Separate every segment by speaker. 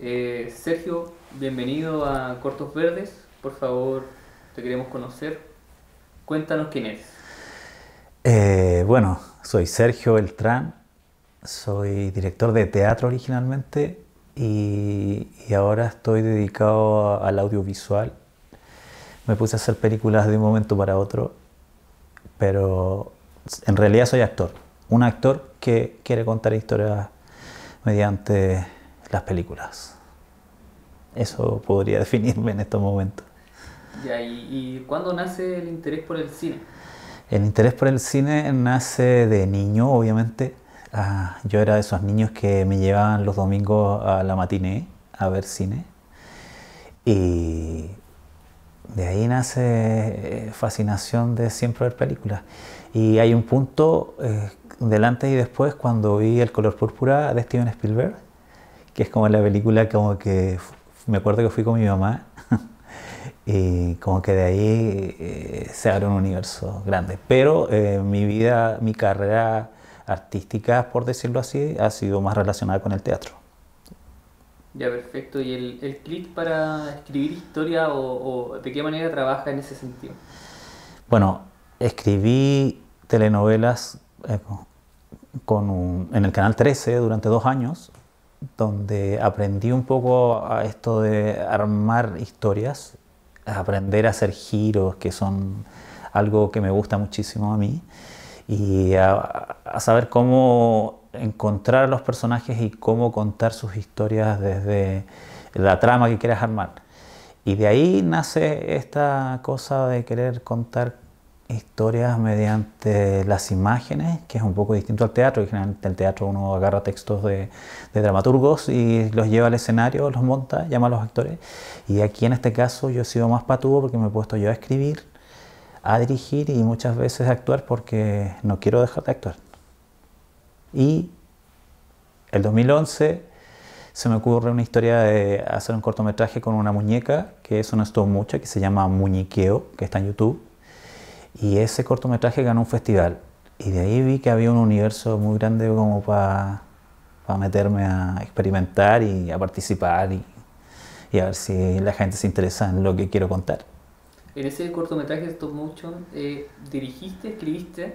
Speaker 1: Eh, Sergio, bienvenido a Cortos Verdes. Por favor, te queremos conocer. Cuéntanos quién eres.
Speaker 2: Eh, bueno, soy Sergio Beltrán, soy director de teatro originalmente y, ahora estoy dedicado al audiovisual. Me puse a hacer películas de un momento para otro pero en realidad soy actor, un actor que quiere contar historias mediante las películas. Eso podría definirme en estos momentos.
Speaker 1: ¿y, cuándo nace el interés por el cine?
Speaker 2: El interés por el cine nace de niño, obviamente. Ah, yo era de esos niños que me llevaban los domingos a la matinée a ver cine. Y de ahí nace eh, fascinación de siempre ver películas. Y hay un punto eh, delante y después cuando vi El color púrpura de Steven Spielberg, que es como la película como que me acuerdo que fui con mi mamá y como que de ahí eh, se abre un universo grande. Pero mi vida, mi carrera artística, por decirlo así, ha sido más relacionada con el teatro.
Speaker 1: Ya, perfecto. ¿Y el, el clic para escribir historia o, de qué manera trabaja en ese sentido?
Speaker 2: Bueno, escribí telenovelas eh, con en el Canal 13 durante dos años, donde aprendí un poco a esto de armar historias, aprender a hacer giros, que son algo que me gusta muchísimo a mí, y a saber cómo encontrar a los personajes y cómo contar sus historias desde la trama que quieras armar. Y de ahí nace esta cosa de querer contar historias mediante las imágenes, que es un poco distinto al teatro, y generalmente el teatro uno agarra textos de, dramaturgos y los lleva al escenario, los monta, llama a los actores. Y aquí en este caso yo he sido más patudo porque me he puesto yo a escribir, a dirigir y muchas veces a actuar porque no quiero dejar de actuar. Y el 2011 se me ocurre una historia de hacer un cortometraje con una muñeca, que eso no estuvo mucho, que se llama Muñiqueo, que está en YouTube. Y ese cortometraje ganó un festival. Y de ahí vi que había un universo muy grande como para meterme a experimentar y a participar y, y, a ver si la gente se interesa en lo que quiero contar.
Speaker 1: En ese cortometraje, esto mucho, eh, dirigiste, escribiste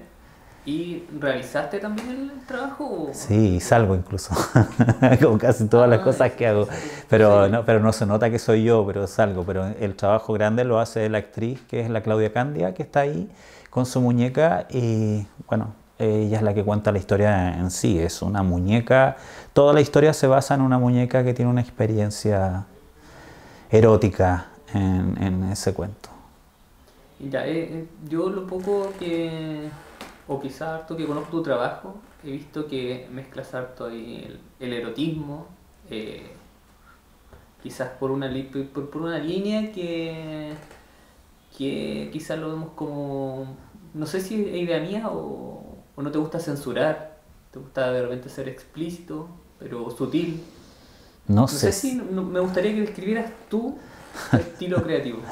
Speaker 1: ¿Y realizaste también el trabajo? Sí,
Speaker 2: salgo incluso, Con casi todas las ah, cosas que hago. Pero no, pero no se nota que soy yo, pero salgo. Pero el trabajo grande lo hace la actriz, que es la Claudia Candia, que está ahí con su muñeca y bueno, ella es la que cuenta la historia en sí, es una muñeca, toda la historia se basa en una muñeca que tiene una experiencia erótica en, ese cuento.
Speaker 1: Y Ya, eh, eh, yo lo poco que o quizás harto que conozco tu trabajo, he visto que mezclas harto ahí el, erotismo, eh, quizás por una, por, por una línea que, que quizás lo vemos como, no sé si es idea mía o, o no te gusta censurar, te gusta de repente ser explícito, pero sutil. No, sé. si me gustaría que describieras tú estilo creativo.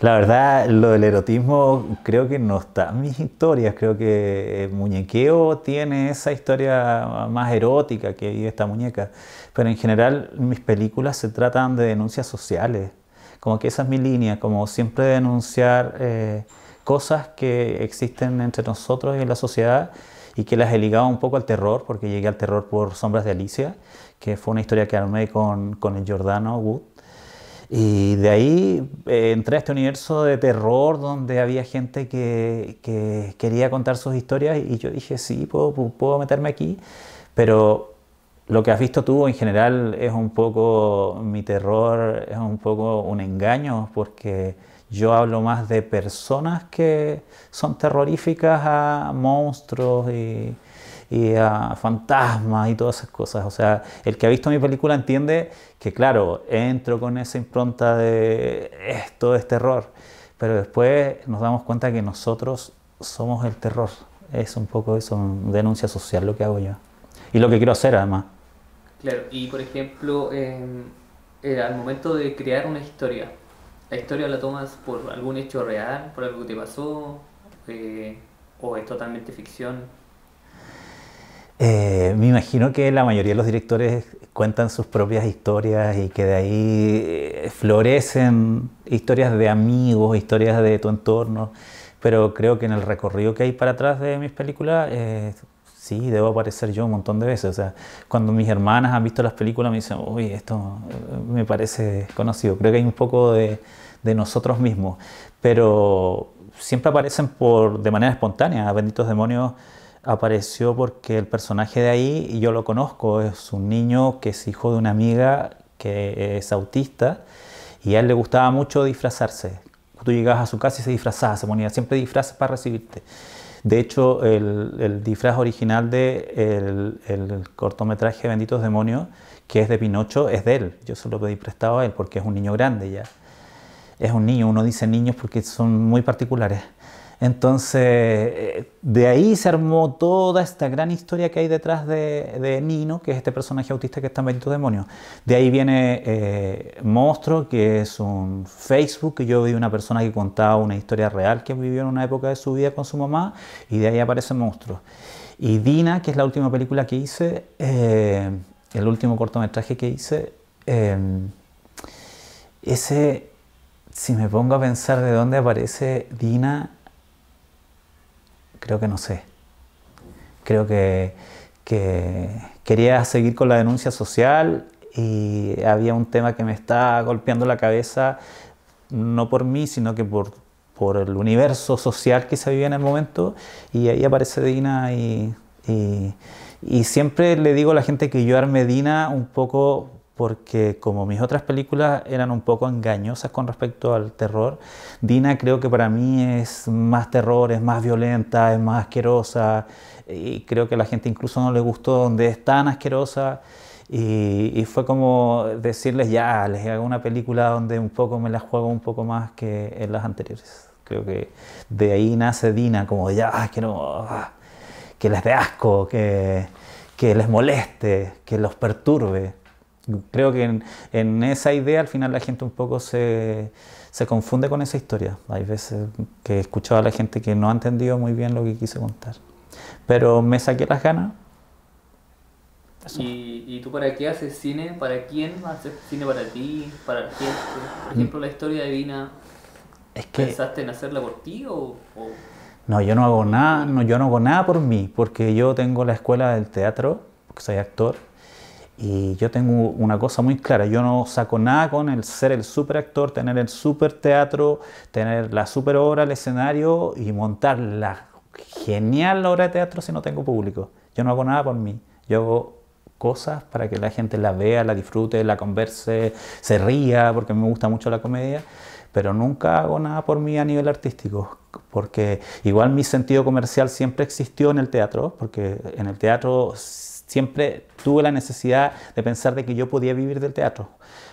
Speaker 2: La verdad, lo del erotismo creo que no está en mis historias. Creo que eh, Muñequeo tiene esa historia más erótica que vive esta muñeca. Pero en general, mis películas se tratan de denuncias sociales. Como que esa es mi línea, como siempre denunciar eh, cosas que existen entre nosotros y en la sociedad y que las he ligado un poco al terror, porque llegué al terror por Sombras de Alicia, que fue una historia que armé con, con el Jordano Wood y de ahí eh, entré a este universo de terror donde había gente que, quería contar sus historias y yo dije, sí, puedo, puedo meterme aquí, pero lo que has visto tú en general es un poco mi terror, es un poco un engaño, porque yo hablo más de personas que son terroríficas a monstruos y, y a fantasmas y todas esas cosas. O sea, el que ha visto mi película entiende que, claro, entro con esa impronta de esto es terror, pero después nos damos cuenta que nosotros somos el terror. Es un poco eso, denuncia social lo que hago yo. Y lo que quiero hacer además.
Speaker 1: Claro, y por ejemplo, em, al momento de crear una historia, ¿la historia la tomas por algún hecho real, por algo que te pasó? Eh, ¿O es totalmente ficción?
Speaker 2: Eh, me imagino que la mayoría de los directores cuentan sus propias historias y que de ahí eh, florecen historias de amigos, historias de tu entorno, pero creo que en el recorrido que hay para atrás de mis películas, eh, sí, debo aparecer yo un montón de veces. O sea, cuando mis hermanas han visto las películas me dicen, uy, esto me parece conocido. Creo que hay un poco de, nosotros mismos, pero siempre aparecen por, de manera espontánea, benditos demonios apareció porque el personaje de ahí, y yo lo conozco, es un niño que es hijo de una amiga que es autista y a él le gustaba mucho disfrazarse. Tú llegabas a su casa y se disfrazaba, se ponía siempre disfraz para recibirte. De hecho, el, disfraz original del de el, cortometraje Benditos Demonios, que es de Pinocho, es de él. Yo solo lo pedí prestado a él porque es un niño grande ya. Es un niño, uno dice niños porque son muy particulares. Entonces, eh, de ahí se armó toda esta gran historia que hay detrás de, Nino, que es este personaje autista que está en Benito Demonio. De ahí viene eh, Monstruo, que es un Facebook, que yo vi una persona que contaba una historia real que vivió en una época de su vida con su mamá, y de ahí aparece Monstruo. Y Dina, que es la última película que hice, eh, el último cortometraje que hice, ese, si me pongo a pensar de dónde aparece Dina, creo que no sé. Creo que, quería seguir con la denuncia social y había un tema que me está golpeando la cabeza, no por mí, sino que por, por el universo social que se vivía en el momento. Y ahí aparece Dina y, siempre le digo a la gente que yo arme Dina un poco porque como mis otras películas eran un poco engañosas con respecto al terror, Dina creo que para mí es más terror, es más violenta, es más asquerosa, y creo que a la gente incluso no le gustó donde es tan asquerosa. Y, fue como decirles, ya, les hago una película donde un poco me la juego un poco más que en las anteriores. Creo que de ahí nace Dina, como ya, que que les dé asco, que, que les moleste, que los perturbe creo que en, esa idea al final la gente un poco se, se, confunde con esa historia. Hay veces que he escuchado a la gente que no ha entendido muy bien lo que quise contar. Pero me saqué las ganas.
Speaker 1: ¿Y, ¿Y, tú para qué haces cine? ¿Para quién haces cine? ¿Para ti? ¿Para quién? Por ejemplo, la historia de Es ¿Pensaste en hacerla por ti
Speaker 2: No, yo no hago nada, no, yo no hago nada por mí, porque yo tengo la escuela del teatro, porque soy actor, y yo tengo una cosa muy clara, yo no saco nada con el ser el super actor, tener el super teatro, tener la super obra, el escenario y montar la genial obra de teatro si no tengo público. Yo no hago nada por mí, yo hago cosas para que la gente la vea, la disfrute, la converse, se ría, porque me gusta mucho la comedia, pero nunca hago nada por mí a nivel artístico, porque igual mi sentido comercial siempre existió en el teatro, porque en el teatro siempre tuve la necesidad de pensar de que yo podía vivir del teatro.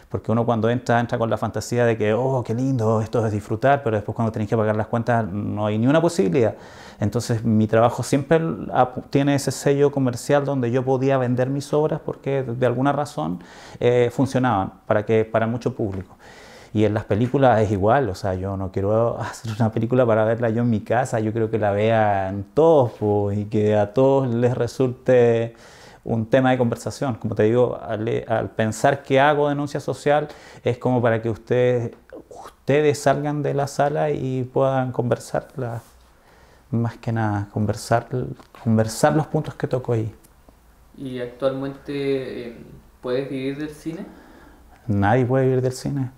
Speaker 2: Porque uno cuando entra, entra con la fantasía de que, oh, qué lindo, esto es disfrutar, pero después cuando tienes que pagar las cuentas no hay ni una posibilidad. Entonces mi trabajo siempre tiene ese sello comercial donde yo podía vender mis obras porque de alguna razón eh, funcionaban para, que, para mucho público. Y en las películas es igual, o sea, yo no quiero hacer una película para verla yo en mi casa, yo quiero que la vean todos pues, y que a todos les resulte un tema de conversación. Como te digo, al, eh, pensar que hago denuncia social, es como para que ustedes, ustedes salgan de la sala y puedan conversar, más que nada, conversar, conversar los puntos que toco ahí.
Speaker 1: ¿Y actualmente eh, puedes vivir del cine?
Speaker 2: Nadie puede vivir del cine.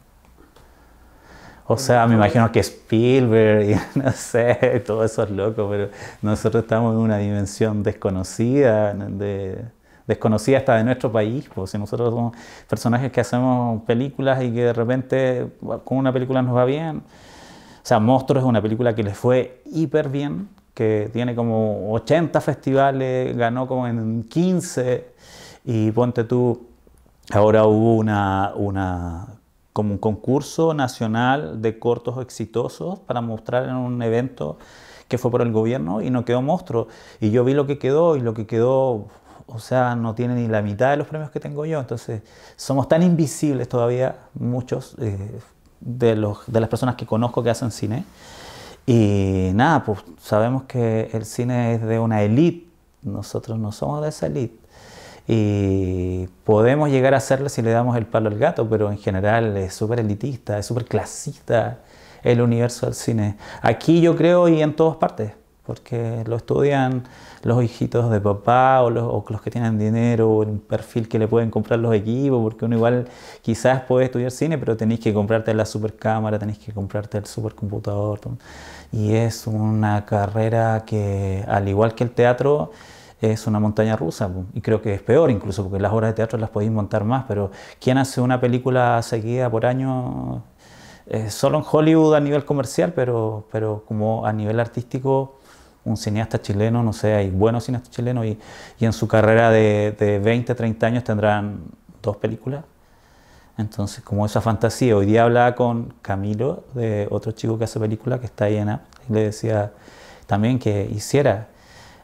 Speaker 2: O sea, me imagino que Spielberg y no sé, todos esos locos, pero nosotros estamos en una dimensión desconocida, desconocida hasta de nuestro país. porque nosotros somos personajes que hacemos películas y que de repente con una película nos va bien. O sea, monstruo es una película que les fue hiper bien, que tiene como 80 festivales, ganó como en 15 y ponte tú, ahora hubo una, una como un concurso nacional de cortos exitosos para mostrar en un evento que fue por el gobierno y no quedó monstruo. Y yo vi lo que quedó y lo que quedó, o sea, no tiene ni la mitad de los premios que tengo yo. Entonces, somos tan invisibles todavía muchos eh, de, los, de las personas que conozco que hacen cine. Y nada, pues sabemos que el cine es de una élite. Nosotros no somos de esa élite. Y podemos llegar a hacerlo si le damos el palo al gato, pero en general es súper elitista, es súper clasista el universo del cine. Aquí yo creo y en todas partes, porque lo estudian los hijitos de papá o los, que tienen dinero o un perfil que le pueden comprar los equipos, porque uno igual quizás puede estudiar cine, pero tenéis que comprarte la supercámara, tenéis que comprarte el supercomputador. Y es una carrera que, al igual que el teatro, es una montaña rusa y creo que es peor incluso porque las obras de teatro las podéis montar más, pero ¿quién hace una película seguida por año? Eh, solo en Hollywood a nivel comercial, pero, pero como a nivel artístico, un cineasta chileno, no sé, hay buenos cineastas chilenos y, y en su carrera de, de 20, 30 años tendrán dos películas. Entonces, como esa fantasía, hoy día hablaba con Camilo, de otro chico que hace película que está ahí en y le decía también que hiciera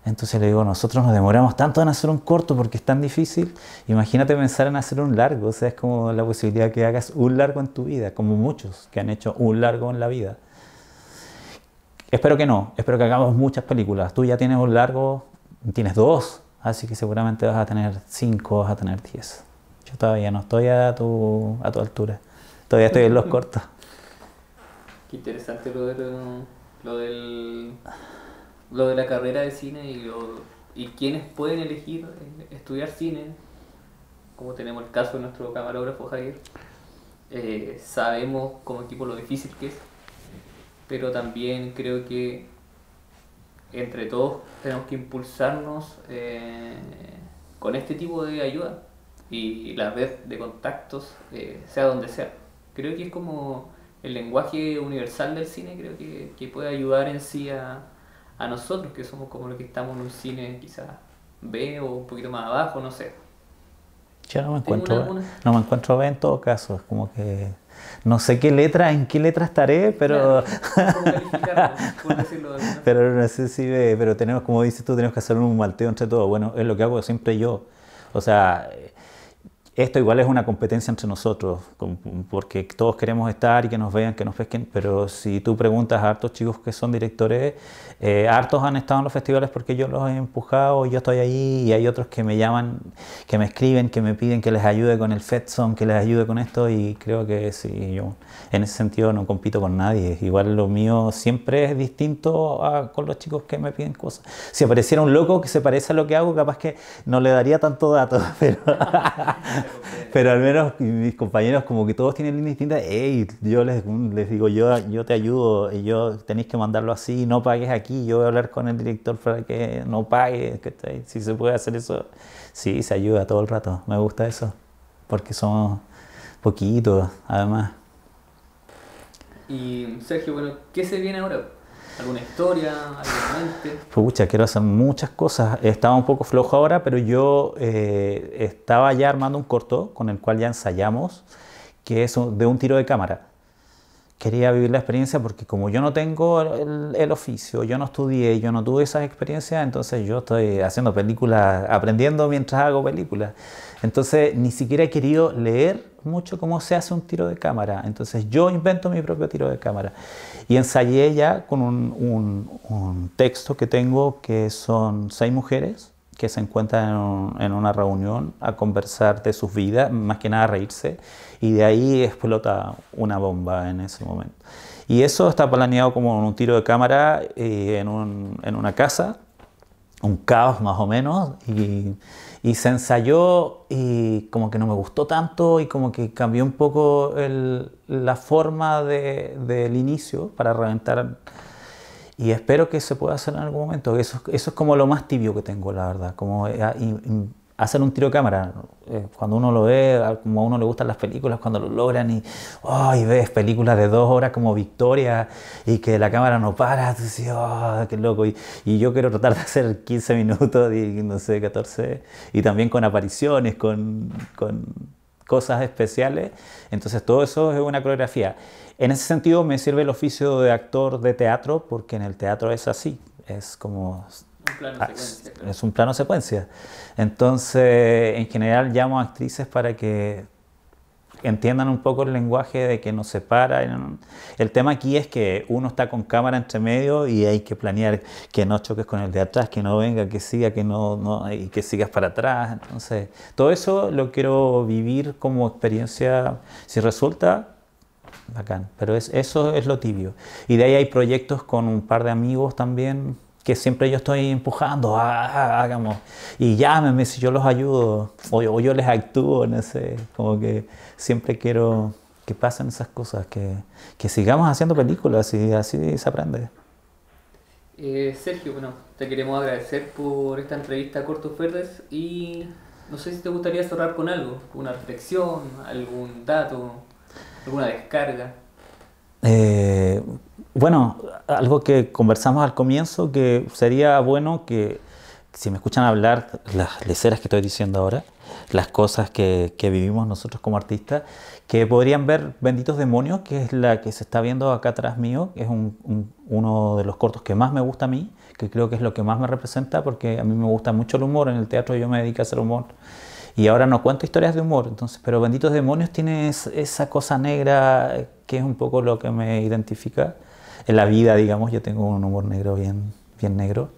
Speaker 2: entonces le digo, nosotros nos demoramos tanto en hacer un corto porque es tan difícil. Imagínate pensar en hacer un largo, o sea, es como la posibilidad que hagas un largo en tu vida, como muchos que han hecho un largo en la vida. Espero que no, espero que hagamos muchas películas. Tú ya tienes un largo, tienes dos, así que seguramente vas a tener cinco, vas a tener diez. Yo todavía no estoy a tu, altura, todavía estoy en los cortos.
Speaker 1: Qué interesante lo, de, lo del lo de la carrera de cine y, y quienes pueden elegir eh, estudiar cine, como tenemos el caso de nuestro camarógrafo Javier, eh, sabemos como equipo lo difícil que es, pero también creo que entre todos tenemos que impulsarnos eh, con este tipo de ayuda y la red de contactos, sea donde sea. Creo que es como el lenguaje universal del cine, creo que puede ayudar en sí a, a nosotros, que somos como los que estamos en un cine quizás B o un poquito más abajo, no sé.
Speaker 2: Yo no me encuentro, no me encuentro B en todo caso, es como que no sé qué letra, en qué letra estaré, pero pero no sé si pero tenemos, como dices tú, tenemos que hacer un malteo entre todo Bueno, es lo que hago siempre yo. O sea, esto igual es una competencia entre nosotros, porque todos queremos estar y que nos vean, que nos pesquen, pero si tú preguntas a hartos chicos que son directores, eh, hartos han estado en los festivales porque yo los he empujado, yo estoy ahí y hay otros que me llaman, que me escriben, que me piden que les ayude con el Fedson, que les ayude con esto y creo que sí, yo en ese sentido no compito con nadie, igual lo mío siempre es distinto con los chicos que me piden cosas. Si apareciera un loco que se parece a lo que hago, capaz que no le daría tanto dato, pero... pero al menos mis compañeros, como que todos tienen líneas distintas, yo les, digo, yo, yo te ayudo, y yo tenéis que mandarlo así, no pagues aquí, yo voy a hablar con el director para que no pagues, Si se puede hacer eso, sí, se ayuda todo el rato, me gusta eso, porque somos poquitos, además.
Speaker 1: Y Sergio, bueno, ¿qué se viene ahora? ¿Alguna historia? Pues
Speaker 2: Pucha, quiero hacer muchas cosas. Estaba un poco flojo ahora, pero yo eh, estaba ya armando un corto con el cual ya ensayamos, que es de un tiro de cámara quería vivir la experiencia porque como yo no tengo el, oficio, yo no estudié, yo no tuve esas experiencias, entonces yo estoy haciendo películas, aprendiendo mientras hago películas. Entonces ni siquiera he querido leer mucho cómo se hace un tiro de cámara. Entonces yo invento mi propio tiro de cámara. Y ensayé ya con un, un texto que tengo que son seis mujeres que se encuentran en, una reunión a conversar de sus vidas, más que nada a reírse, y de ahí explota una bomba en ese momento. Y eso está planeado como un tiro de cámara eh, en, una casa, un caos más o menos, y, se ensayó y como que no me gustó tanto y como que cambió un poco la forma del inicio para reventar y espero que se pueda hacer en algún momento. Eso, eso es como lo más tibio que tengo, la verdad. Como eh, ah, hacer un tiro de cámara. Eh, cuando uno lo ve, ah, como a uno le gustan las películas, cuando lo logran y, ves películas de dos horas como Victoria y que la cámara no para, tú dices, oh, qué loco. Y, yo quiero tratar de hacer 15 minutos, no sé, 14, y también con apariciones, con, con cosas especiales. Entonces todo eso es una coreografía. En ese sentido me sirve el oficio de actor de teatro porque en el teatro es así, es como... Ah, es un plano secuencia. Entonces, en general llamo a actrices para que entiendan un poco el lenguaje de que nos separa. El tema aquí es que uno está con cámara entre medio y hay que planear que no choques con el de atrás, que no venga, que siga, que no, y que sigas para atrás. Entonces, todo eso lo quiero vivir como experiencia. Si resulta, bacán. Pero eso es lo tibio. Y de ahí hay proyectos con un par de amigos también que siempre yo estoy empujando, ah, ah, hagamos, y llámenme si yo los ayudo, o, yo les actúo, no sé, como que siempre quiero que pasen esas cosas, que, que sigamos haciendo películas y así se aprende.
Speaker 1: Eh, Sergio, bueno, te queremos agradecer por esta entrevista a Cortos Verdes y no sé si te gustaría cerrar con algo, una reflexión, algún dato, alguna descarga.
Speaker 2: Eh, bueno, algo que conversamos al comienzo, que sería bueno que si me escuchan hablar las leceras que estoy diciendo ahora, las cosas que, vivimos nosotros como artistas, que podrían ver Benditos Demonios, que es la que se está viendo acá atrás mío, que es uno de los cortos que más me gusta a mí, que creo que es lo que más me representa, porque a mí me gusta mucho el humor, en el teatro yo me dedico a hacer humor, y ahora no cuento historias de humor, entonces, pero Benditos Demonios tiene esa cosa negra eh, que es un poco lo que me identifica en la vida, digamos, yo tengo un humor negro bien, bien negro.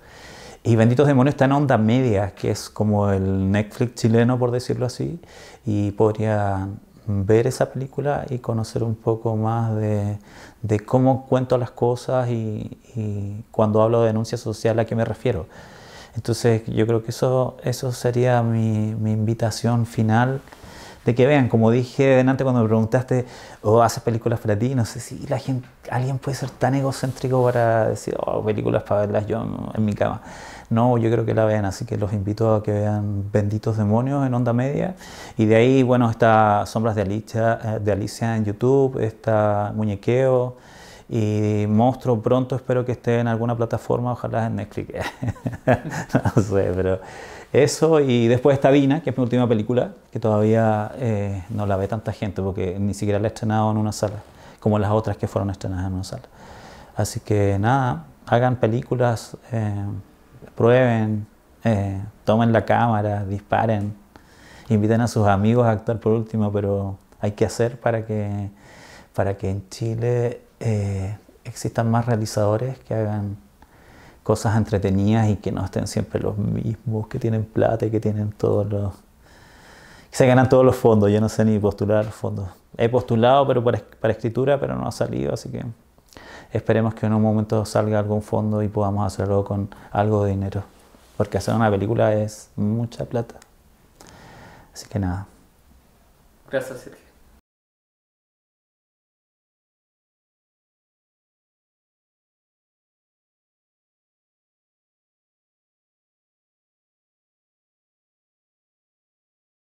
Speaker 2: Y Benditos Demonios está en Onda Media, que es como el Netflix chileno, por decirlo así, y podría ver esa película y conocer un poco más de, de cómo cuento las cosas y, cuando hablo de denuncia social a qué me refiero. Entonces yo creo que eso, eso sería mi, mi invitación final de que vean, como dije antes cuando me preguntaste, o oh, haces películas para ti, no sé si la gente, alguien puede ser tan egocéntrico para decir, oh, películas para verlas yo en mi cama. No, yo creo que la vean, así que los invito a que vean Benditos Demonios en Onda Media. Y de ahí, bueno, está Sombras de Alicia, eh, de Alicia en YouTube, está Muñequeo. Y Monstruo pronto espero que esté en alguna plataforma, ojalá en Netflix. no sé, pero eso. Y después está Dina, que es mi última película, que todavía eh, no la ve tanta gente porque ni siquiera la he estrenado en una sala, como las otras que fueron estrenadas en una sala. Así que nada, hagan películas, eh, prueben, eh, tomen la cámara, disparen, inviten a sus amigos a actuar por último, pero hay que hacer para que, para que en Chile eh, existan más realizadores que hagan cosas entretenidas y que no estén siempre los mismos, que tienen plata y que tienen todos los... que se ganan todos los fondos, yo no sé ni postular los fondos. He postulado pero para, para escritura, pero no ha salido, así que esperemos que en un momento salga algún fondo y podamos hacerlo con algo de dinero, porque hacer una película es mucha plata. Así que nada. Gracias, Sergio.